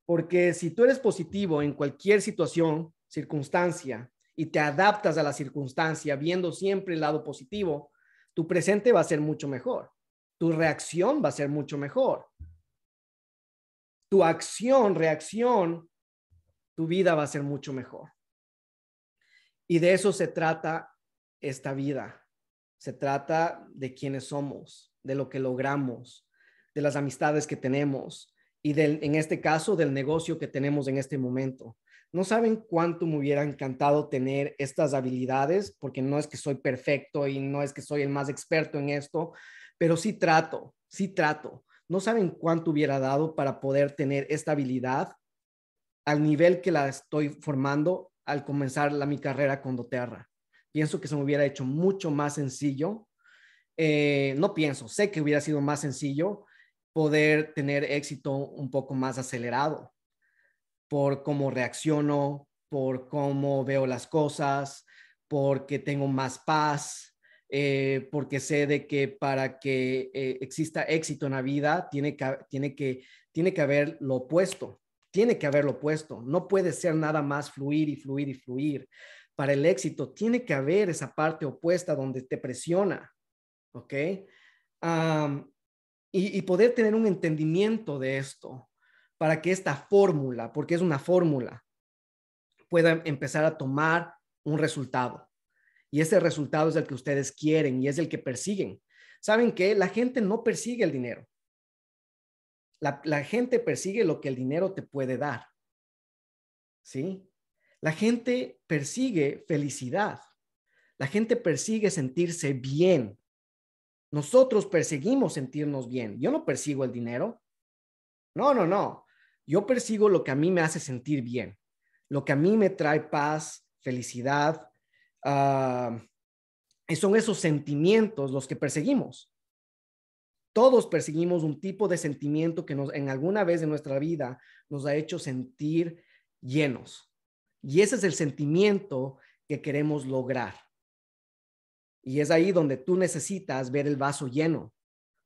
Porque si tú eres positivo en cualquier situación, circunstancia, y te adaptas a la circunstancia viendo siempre el lado positivo, tu presente va a ser mucho mejor. Tu reacción va a ser mucho mejor. Tu acción, reacción, tu vida va a ser mucho mejor. Y de eso se trata esta vida, se trata de quiénes somos, de lo que logramos, de las amistades que tenemos y del, en este caso del negocio que tenemos en este momento. No saben cuánto me hubiera encantado tener estas habilidades, porque no es que soy perfecto y no es que soy el más experto en esto, pero sí trato, sí trato. No saben cuánto hubiera dado para poder tener esta habilidad al nivel que la estoy formando al comenzar la, mi carrera con doTERRA. Pienso que se me hubiera hecho mucho más sencillo. Eh, no pienso, sé que hubiera sido más sencillo poder tener éxito un poco más acelerado por cómo reacciono, por cómo veo las cosas, porque tengo más paz, eh, porque sé de que para que eh, exista éxito en la vida tiene que, tiene, que, tiene que haber lo opuesto, tiene que haber lo opuesto, no puede ser nada más fluir y fluir y fluir para el éxito, tiene que haber esa parte opuesta donde te presiona, ¿ok? y, poder tener un entendimiento de esto para que esta fórmula, porque es una fórmula, pueda empezar a tomar un resultado. Y ese resultado es el que ustedes quieren y es el que persiguen. ¿Saben que La gente no persigue el dinero. la, gente persigue lo que el dinero te puede dar. ¿Sí? La gente persigue felicidad. La gente persigue sentirse bien. Nosotros perseguimos sentirnos bien. Yo no persigo el dinero. No, no, no. Yo persigo lo que a mí me hace sentir bien, lo que a mí me trae paz, felicidad. Ah, y son esos sentimientos los que perseguimos. Todos perseguimos un tipo de sentimiento que en alguna vez de nuestra vida nos ha hecho sentir llenos. Y ese es el sentimiento que queremos lograr. Y es ahí donde tú necesitas ver el vaso lleno,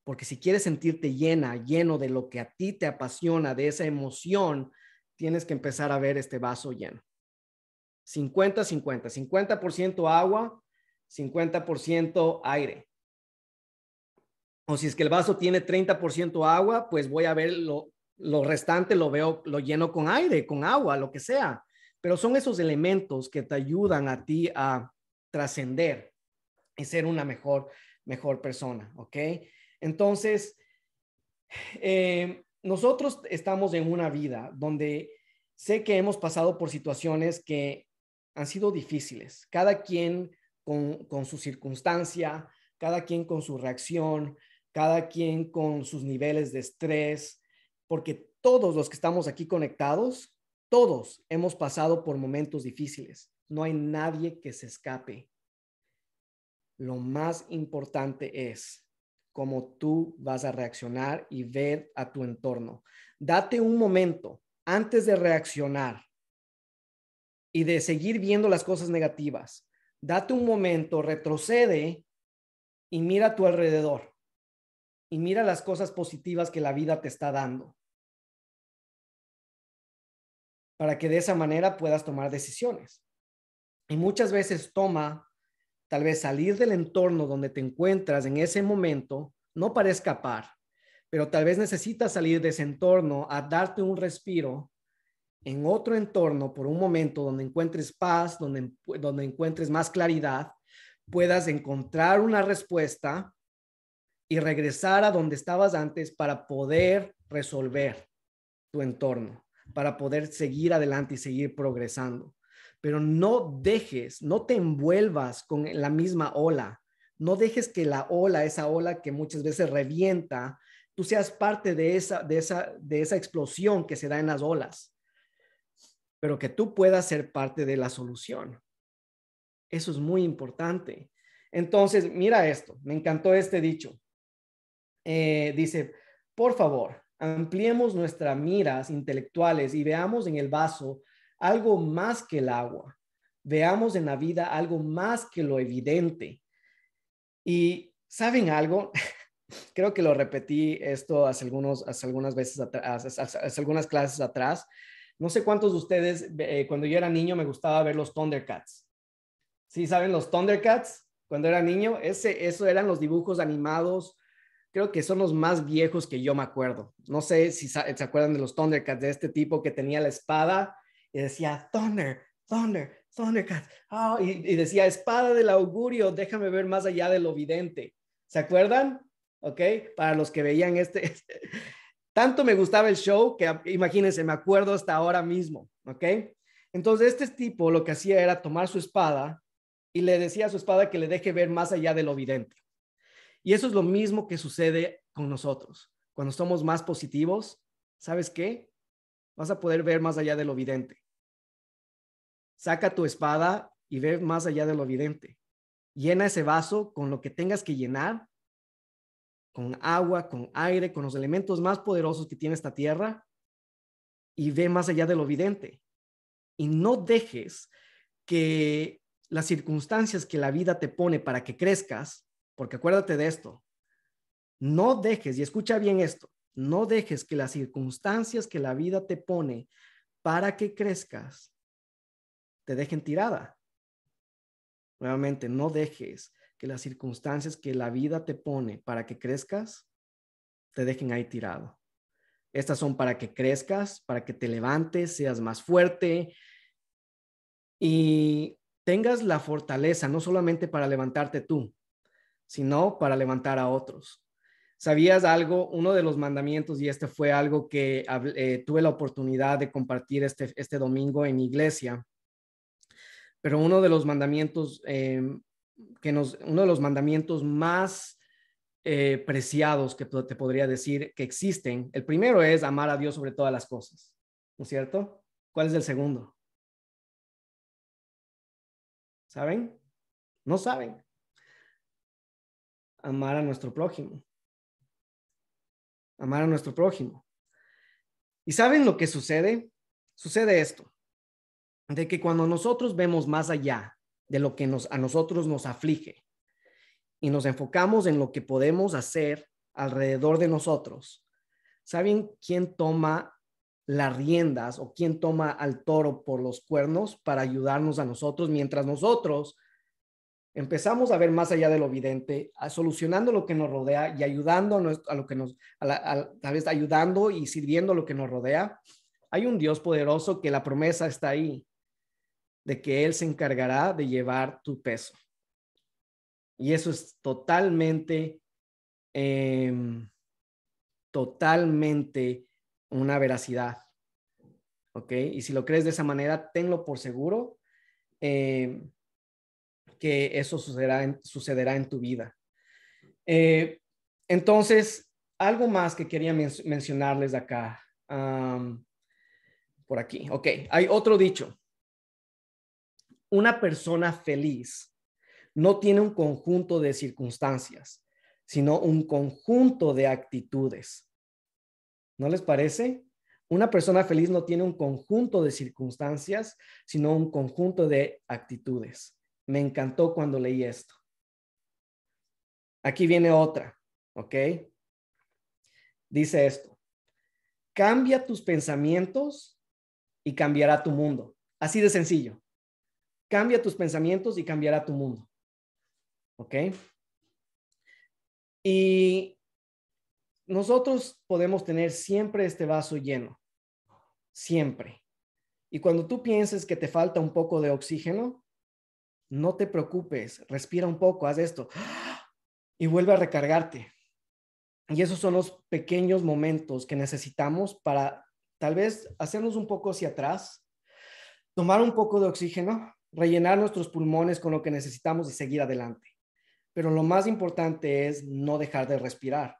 porque si quieres sentirte llena, lleno de lo que a ti te apasiona, de esa emoción, tienes que empezar a ver este vaso lleno. 50-50, 50%, agua, 50% aire. O si es que el vaso tiene 30% agua, pues voy a ver lo, lo restante, lo veo, lo lleno con aire, con agua, lo que sea. Pero son esos elementos que te ayudan a ti a trascender y ser una mejor, mejor persona, ¿ok? Entonces, eh, nosotros estamos en una vida donde sé que hemos pasado por situaciones que han sido difíciles, cada quien con su circunstancia, cada quien con su reacción, cada quien con sus niveles de estrés, porque todos los que estamos aquí conectados todos hemos pasado por momentos difíciles. No hay nadie que se escape. Lo más importante es cómo tú vas a reaccionar y ver a tu entorno. Date un momento antes de reaccionar y de seguir viendo las cosas negativas. Date un momento, retrocede y mira a tu alrededor y mira las cosas positivas que la vida te está dando para que de esa manera puedas tomar decisiones. Y muchas veces toma tal vez salir del entorno donde te encuentras en ese momento, no para escapar, pero tal vez necesitas salir de ese entorno a darte un respiro en otro entorno por un momento donde encuentres paz, donde, donde encuentres más claridad, puedas encontrar una respuesta y regresar a donde estabas antes para poder resolver tu entorno para poder seguir adelante y seguir progresando. Pero no dejes, no te envuelvas con la misma ola. No dejes que la ola, esa ola que muchas veces revienta, tú seas parte de esa, de esa, de esa explosión que se da en las olas. Pero que tú puedas ser parte de la solución. Eso es muy importante. Entonces, mira esto, me encantó este dicho. Eh, dice, por favor, Ampliemos nuestras miras intelectuales y veamos en el vaso algo más que el agua. Veamos en la vida algo más que lo evidente. Y saben algo, creo que lo repetí esto hace, algunos, algunas veces hace, algunas clases atrás. No sé cuántos de ustedes, eh, cuando yo era niño, me gustaba ver los Thundercats. ¿Sí saben los Thundercats? Cuando era niño, ese, eso eran los dibujos animados creo que son los más viejos que yo me acuerdo. No sé si se acuerdan de los Thundercats, de este tipo que tenía la espada y decía Thunder, Thunder, Thundercats. Ah", y, decía espada del augurio, déjame ver más allá de lo vidente. ¿Se acuerdan? ¿Ok? Para los que veían este, este. Tanto me gustaba el show que imagínense, me acuerdo hasta ahora mismo. ¿Ok? Entonces este tipo lo que hacía era tomar su espada y le decía a su espada que le deje ver más allá de lo vidente. Y eso es lo mismo que sucede con nosotros. Cuando somos más positivos, ¿sabes qué? Vas a poder ver más allá de lo vidente. Saca tu espada y ve más allá de lo vidente. Llena ese vaso con lo que tengas que llenar, con agua, con aire, con los elementos más poderosos que tiene esta tierra y ve más allá de lo vidente. Y no dejes que las circunstancias que la vida te pone para que crezcas porque acuérdate de esto. No dejes, y escucha bien esto, no dejes que las circunstancias que la vida te pone para que crezcas te dejen tirada. Nuevamente, no dejes que las circunstancias que la vida te pone para que crezcas te dejen ahí tirado. Estas son para que crezcas, para que te levantes, seas más fuerte y tengas la fortaleza, no solamente para levantarte tú, sino para levantar a otros. ¿Sabías algo? Uno de los mandamientos, y este fue algo que eh, tuve la oportunidad de compartir este, este domingo en iglesia, pero uno de los mandamientos em, que nos, uno de los mandamientos más eh, preciados que te podría decir que existen, el primero es amar a Dios sobre todas las cosas, ¿no es cierto? ¿Cuál es el segundo? ¿Saben? No saben amar a nuestro prójimo. Amar a nuestro prójimo. ¿Y saben lo que sucede? Sucede esto, de que cuando nosotros vemos más allá de lo que nos, a nosotros nos aflige y nos enfocamos en lo que podemos hacer alrededor de nosotros, ¿saben quién toma las riendas o quién toma al toro por los cuernos para ayudarnos a nosotros mientras nosotros empezamos a ver más allá de lo vidente, a solucionando lo que nos rodea y ayudando a, lo que nos, a la, vez ayudando y sirviendo a lo que nos rodea, hay un Dios poderoso que la promesa está ahí, de que Él se encargará de llevar tu peso. Y eso es totalmente, em, totalmente una veracidad. ¿Ok? Y si lo crees de esa manera, tenlo por seguro. Eh, que eso sucederá en, sucederá en tu vida. Eh, entonces, algo más que quería mencionarles acá. por aquí, ok. Hay otro dicho. Una persona feliz no tiene un conjunto de circunstancias, sino un conjunto de actitudes. ¿No les parece? Una persona feliz no tiene un conjunto de circunstancias, sino un conjunto de actitudes me encantó cuando leí esto. Aquí viene otra, ¿ok? Dice esto, cambia tus pensamientos y cambiará tu mundo. Así de sencillo. Cambia tus pensamientos y cambiará tu mundo. ¿Ok? Y nosotros podemos tener siempre este vaso lleno, siempre. Y cuando tú pienses que te falta un poco de oxígeno, no te preocupes, respira un poco, haz esto y vuelve a recargarte. Y esos son los pequeños momentos que necesitamos para tal vez hacernos un poco hacia atrás, tomar un poco de oxígeno, rellenar nuestros pulmones con lo que necesitamos y seguir adelante. Pero lo más importante es no dejar de respirar.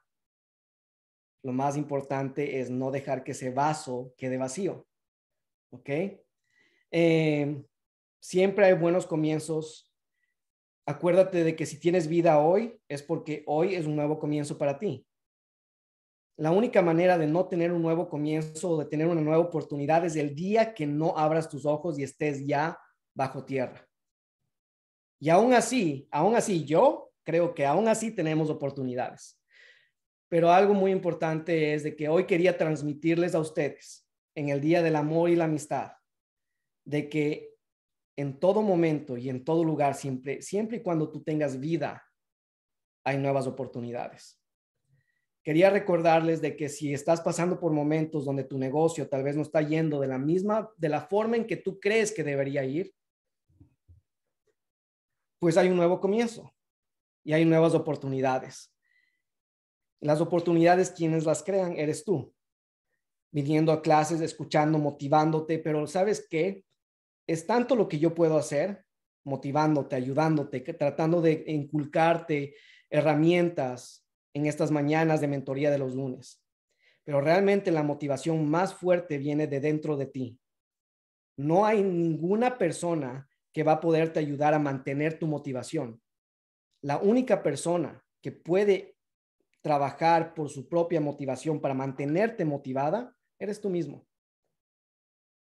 Lo más importante es no dejar que ese vaso quede vacío. ¿Ok? Eh, Siempre hay buenos comienzos. Acuérdate de que si tienes vida hoy es porque hoy es un nuevo comienzo para ti. La única manera de no tener un nuevo comienzo o de tener una nueva oportunidad es el día que no abras tus ojos y estés ya bajo tierra. Y aún así, aún así, yo creo que aún así tenemos oportunidades. Pero algo muy importante es de que hoy quería transmitirles a ustedes en el Día del Amor y la Amistad, de que en todo momento y en todo lugar, siempre, siempre y cuando tú tengas vida, hay nuevas oportunidades. Quería recordarles de que si estás pasando por momentos donde tu negocio tal vez no está yendo de la misma, de la forma en que tú crees que debería ir, pues hay un nuevo comienzo y hay nuevas oportunidades. Las oportunidades, quienes las crean, eres tú. Viniendo a clases, escuchando, motivándote, pero ¿sabes qué? es tanto lo que yo puedo hacer, motivándote, ayudándote, tratando de inculcarte herramientas en estas mañanas de mentoría de los lunes. Pero realmente la motivación más fuerte viene de dentro de ti. No hay ninguna persona que va a poderte ayudar a mantener tu motivación. La única persona que puede trabajar por su propia motivación para mantenerte motivada eres tú mismo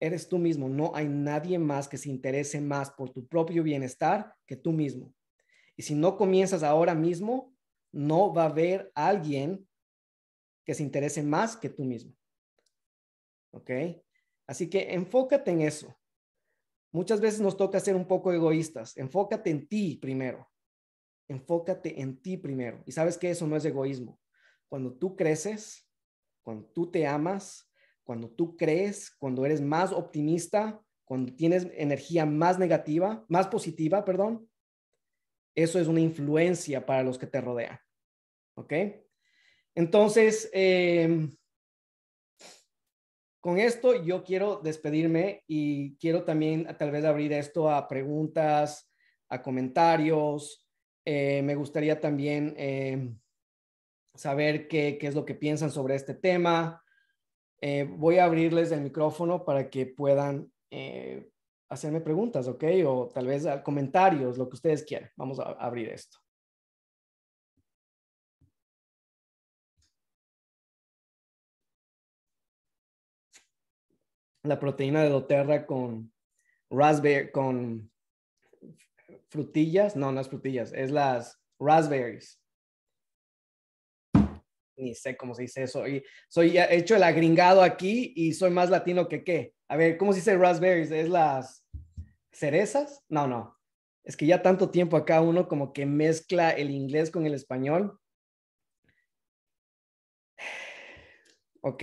eres tú mismo, no hay nadie más que se interese más por tu propio bienestar que tú mismo. Y si no comienzas ahora mismo, no va a haber alguien que se interese más que tú mismo. ¿Ok? Así que enfócate en eso. Muchas veces nos toca ser un poco egoístas. Enfócate en ti primero. Enfócate en ti primero. Y sabes que eso no es egoísmo. Cuando tú creces, cuando tú te amas, cuando tú crees, cuando eres más optimista, cuando tienes energía más negativa, más positiva, perdón, eso es una influencia para los que te rodean. ¿Ok? Entonces, eh, con esto yo quiero despedirme y quiero también tal vez abrir esto a preguntas, a comentarios. Eh, me gustaría también eh, saber qué es lo que piensan sobre este tema. Eh, voy a abrirles el micrófono para que puedan eh, hacerme preguntas, ¿ok? O tal vez ah, comentarios, lo que ustedes quieran. Vamos a abrir esto. La proteína de doTERRA con raspberry, con frutillas, no, no es frutillas, es las raspberries ni sé cómo se dice eso. Soy, hecho el agringado aquí y soy más latino que qué. A ver, ¿cómo se dice raspberries? ¿Es las cerezas? No, no. Es que ya tanto tiempo acá uno como que mezcla el inglés con el español. Ok,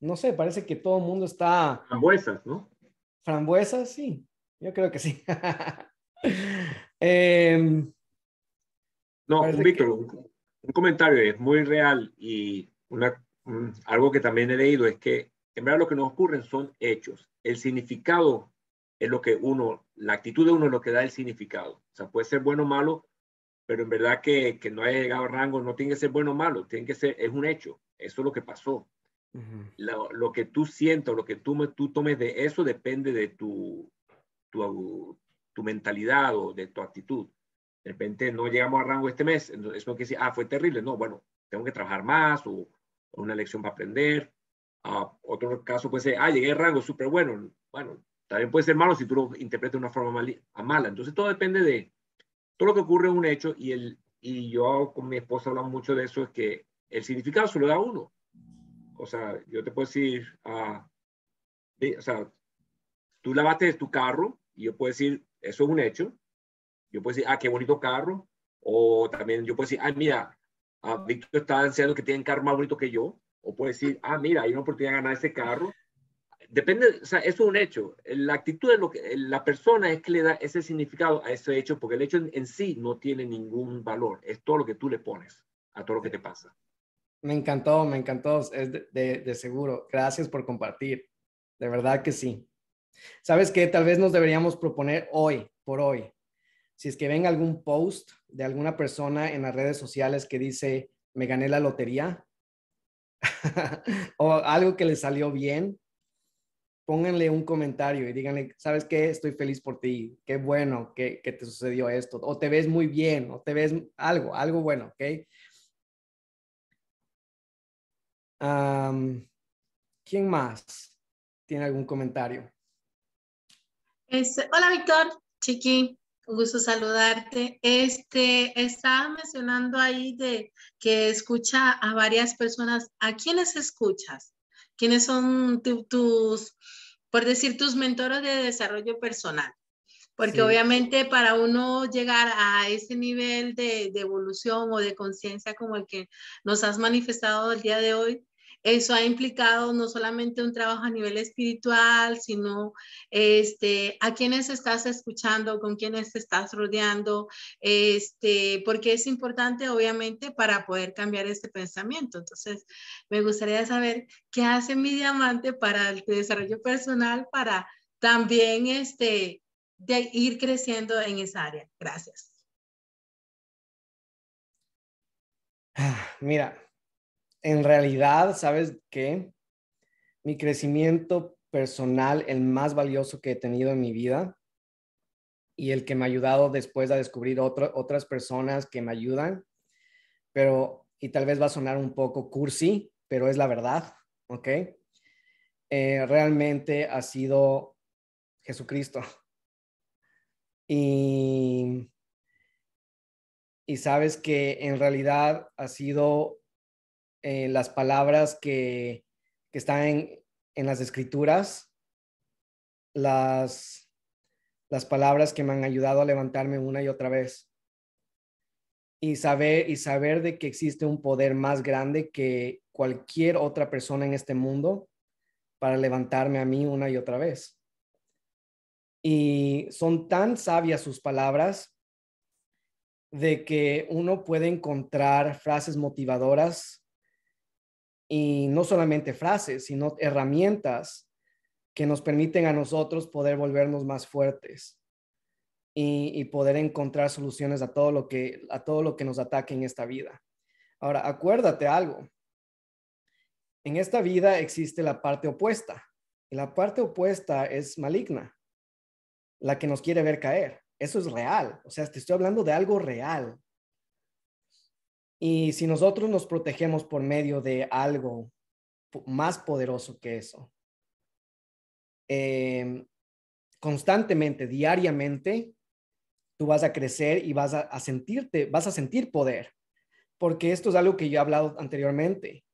no sé, parece que todo el mundo está... Frambuesas, ¿no? Frambuesas, sí. Yo creo que sí. Em, no, un Víctor, un comentario es muy real y algo que también he leído es que en verdad lo que nos ocurren son hechos. El significado es lo que uno, la actitud de uno es lo que da el significado. O sea, puede ser bueno o malo, pero en verdad que, no haya llegado a rango no tiene que ser bueno o malo, tiene que ser, es un hecho. Eso es lo que pasó. lo, que tú sientas, lo que tú, tú tomes de eso depende de tu, tu mentalidad o de tu actitud de repente no llegamos a rango este mes, entonces no que decir, ah, fue terrible, no, bueno, tengo que trabajar más o, una lección para aprender. Uh, otro caso puede ser, ah, llegué al rango, súper bueno, bueno, también puede ser malo si tú lo interpretas de una forma mala. Entonces todo depende de todo lo que ocurre es un hecho y, el, y yo con mi esposa hablamos mucho de eso, es que el significado se lo da uno. O sea, yo te puedo decir, ah, o sea, tú lavaste tu carro y yo puedo decir, eso es un hecho, yo puedo decir, ah, qué bonito carro. O también yo puedo decir, ah, mira, a Víctor está ansiando que un carro más bonito que yo. O puedo decir, ah, mira, hay una oportunidad de ganar ese carro. Depende, o sea, eso es un hecho. La actitud de lo que, la persona es que le da ese significado a ese hecho, porque el hecho en, sí no tiene ningún valor. Es todo lo que tú le pones a todo lo que te pasa. Me encantó, me encantó, es de, de, seguro. Gracias por compartir. De verdad que sí. Sabes que tal vez nos deberíamos proponer hoy, por hoy, si es que ven algún post de alguna persona en las redes sociales que dice, me gané la lotería, o algo que le salió bien, pónganle un comentario y díganle, ¿sabes qué? Estoy feliz por ti, qué bueno que, te sucedió esto, o te ves muy bien, o te ves algo, algo bueno, ¿ok? ¿Quién más tiene algún comentario? hola Víctor, Chiqui, un gusto saludarte. Este, estaba mencionando ahí de que escucha a varias personas. ¿A quiénes escuchas? ¿Quiénes son tus, por decir, tus mentores de desarrollo personal? Porque obviamente para uno llegar a ese nivel de evolución o de conciencia como el que nos has manifestado el día de hoy, eso ha implicado no solamente un trabajo a nivel espiritual, sino este, a quienes estás escuchando, con quienes te estás rodeando, este, porque es importante, obviamente, para poder cambiar este pensamiento. Entonces, me gustaría saber qué hace mi diamante para el desarrollo personal, para también este, de ir creciendo en esa área. Gracias. Ah, mira, en realidad, ¿sabes qué? Mi crecimiento personal, el más valioso que he tenido en mi vida y el que me ha ayudado después a descubrir otras otras personas que me ayudan, pero, y tal vez va a sonar un poco cursi, pero es la verdad, ¿ok? Eh, realmente ha sido Jesucristo. Y, y sabes que en realidad ha sido eh, las palabras que, están en, las escrituras, las, las palabras que me han ayudado a levantarme una y otra vez. Y saber, y saber de que existe un poder más grande que cualquier otra persona en este mundo para levantarme a mí una y otra vez. Y son tan sabias sus palabras de que uno puede encontrar frases motivadoras y no solamente frases, sino herramientas que nos permiten a nosotros poder volvernos más fuertes y, y, poder encontrar soluciones a todo, lo que, a todo lo que nos ataque en esta vida. Ahora, acuérdate algo. En esta vida existe la parte opuesta y la parte opuesta es maligna, la que nos quiere ver caer. Eso es real. O sea, te estoy hablando de algo real, y si nosotros nos protegemos por medio de algo más poderoso que eso, em, constantemente, diariamente, tú vas a crecer y vas a, sentirte, vas a sentir poder, porque esto es algo que yo he hablado anteriormente.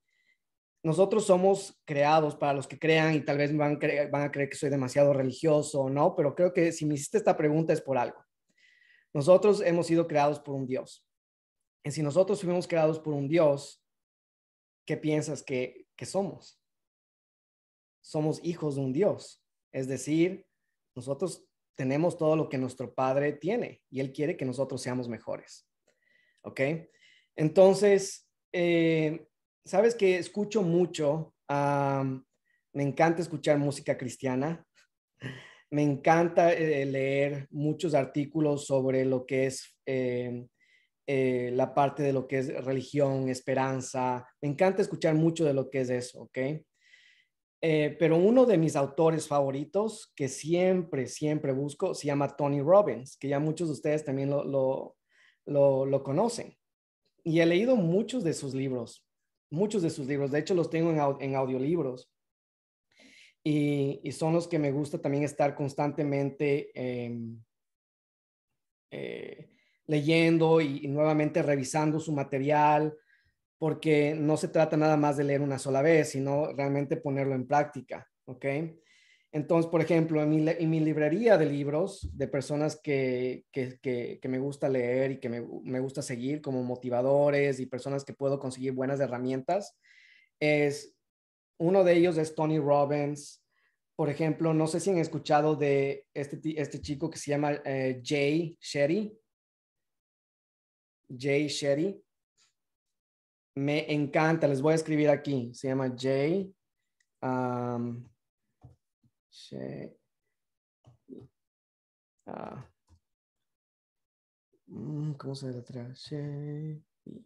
Nosotros somos creados para los que crean y tal vez van, van a creer que soy demasiado religioso, o ¿no? Pero creo que si me hiciste esta pregunta es por algo. Nosotros hemos sido creados por un Dios en si nosotros fuimos creados por un Dios, ¿qué piensas que, que somos? Somos hijos de un Dios. Es decir, nosotros tenemos todo lo que nuestro Padre tiene y Él quiere que nosotros seamos mejores. ¿Ok? Entonces, eh, sabes que escucho mucho, me encanta escuchar música cristiana, me encanta eh, leer muchos artículos sobre lo que es eh, eh, la parte de lo que es religión, esperanza. Me encanta escuchar mucho de lo que es eso, ¿ok? Eh, pero uno de mis autores favoritos que siempre, siempre busco se llama Tony Robbins, que ya muchos de ustedes también lo, lo, conocen. Y he leído muchos de sus libros, muchos de sus libros. De hecho, los tengo en, audiolibros. Y, son los que me gusta también estar constantemente em, eh, leyendo y, nuevamente revisando su material, porque no se trata nada más de leer una sola vez, sino realmente ponerlo en práctica, ¿ok? Entonces, por ejemplo, en mi, librería de libros, de personas que, que, me gusta leer y que me, gusta seguir como motivadores y personas que puedo conseguir buenas herramientas, es uno de ellos es Tony Robbins. Por ejemplo, no sé si han escuchado de este, este chico que se llama eh, Jay Sherry Jay Shetty. Me encanta, les voy a escribir aquí. Se llama Jay. Um, ah, mm, ¿Cómo se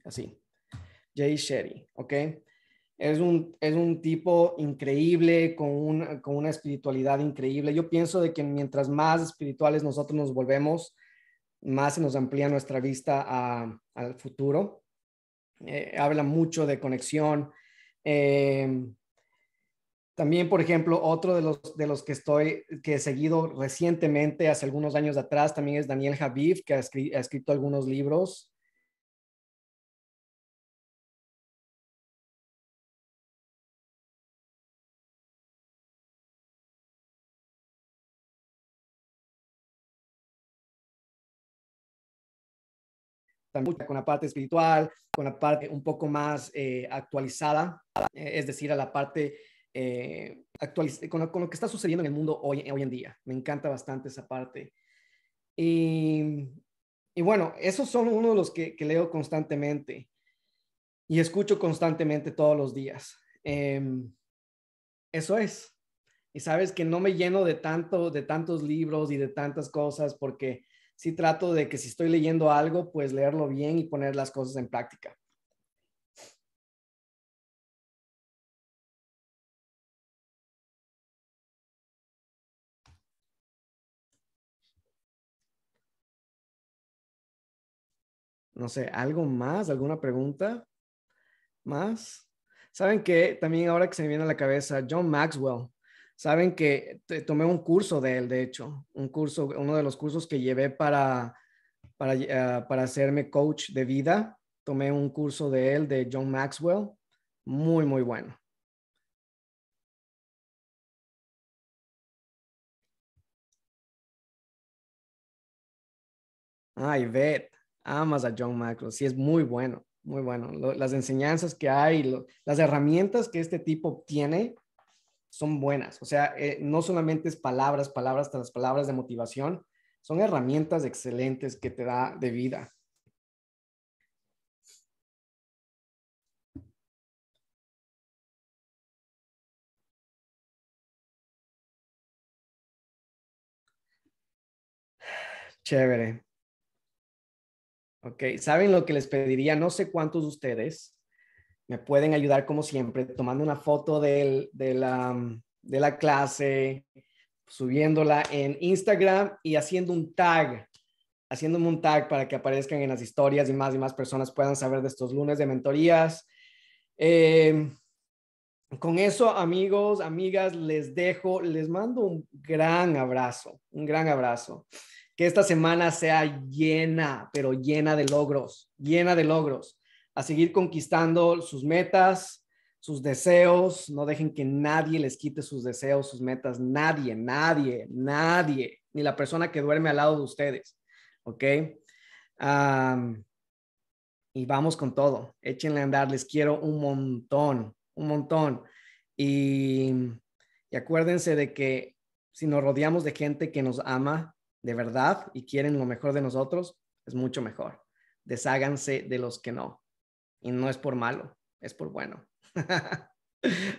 Así. Jay Sherry, ¿ok? Es un, es un tipo increíble, con, con una espiritualidad increíble. Yo pienso de que mientras más espirituales nosotros nos volvemos, más nos amplía nuestra vista al futuro. Eh, habla mucho de conexión. Em, también, por ejemplo, otro de los, de los que estoy, que he seguido recientemente, hace algunos años atrás, también es Daniel Javiv, que ha escrito algunos libros. con la parte espiritual, con la parte un poco más eh, actualizada, eh, es decir, a la parte eh, con, lo, que está sucediendo en el mundo hoy, hoy en día. Me encanta bastante esa parte. Y, y bueno, esos son uno de los que, leo constantemente y escucho constantemente todos los días. Em, eso es. Y sabes que no me lleno de tanto, de tantos libros y de tantas cosas porque sí trato de que si estoy leyendo algo, pues leerlo bien y poner las cosas en práctica. No sé, ¿algo más? ¿Alguna pregunta más? Saben que también ahora que se me viene a la cabeza, John Maxwell Saben que tomé un curso de él, de hecho, un curso, uno de los cursos que llevé para, ah, para, hacerme coach de vida. Tomé un curso de él, de John Maxwell, muy, muy bueno. Ay, Beth, amas a John Maxwell, sí es muy bueno, muy bueno. las enseñanzas que hay, las herramientas que este tipo tiene son buenas. O sea, eh, no solamente es palabras, palabras tras palabras de motivación, son herramientas excelentes que te da de vida. Chévere. Ok, ¿saben lo que les pediría? No sé cuántos de ustedes me pueden ayudar como siempre, tomando una foto de, la, de la clase, subiéndola en Instagram y haciendo un tag, haciéndome un tag para que aparezcan en las historias y más y más personas puedan saber de estos lunes de mentorías. Em, con eso, amigos, amigas, les dejo, les mando un gran abrazo, un gran abrazo. Que esta semana sea llena, pero llena de logros, llena de logros a seguir conquistando sus metas, sus deseos, no dejen que nadie les quite sus deseos, sus metas, nadie, nadie, nadie, ni la persona que duerme al lado de ustedes, ¿ok? y vamos con todo, échenle a andar, les quiero un montón, un montón. Y, y acuérdense de que si nos rodeamos de gente que nos ama de verdad y quieren lo mejor de nosotros, es mucho mejor. Desháganse de los que no. Y no es por malo, es por bueno.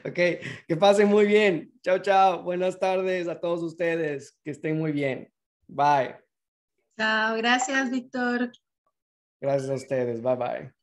ok, que pasen muy bien. Chao, chao. Buenas tardes a todos ustedes. Que estén muy bien. Bye. Chao, gracias, Víctor. Gracias a ustedes. Bye, bye.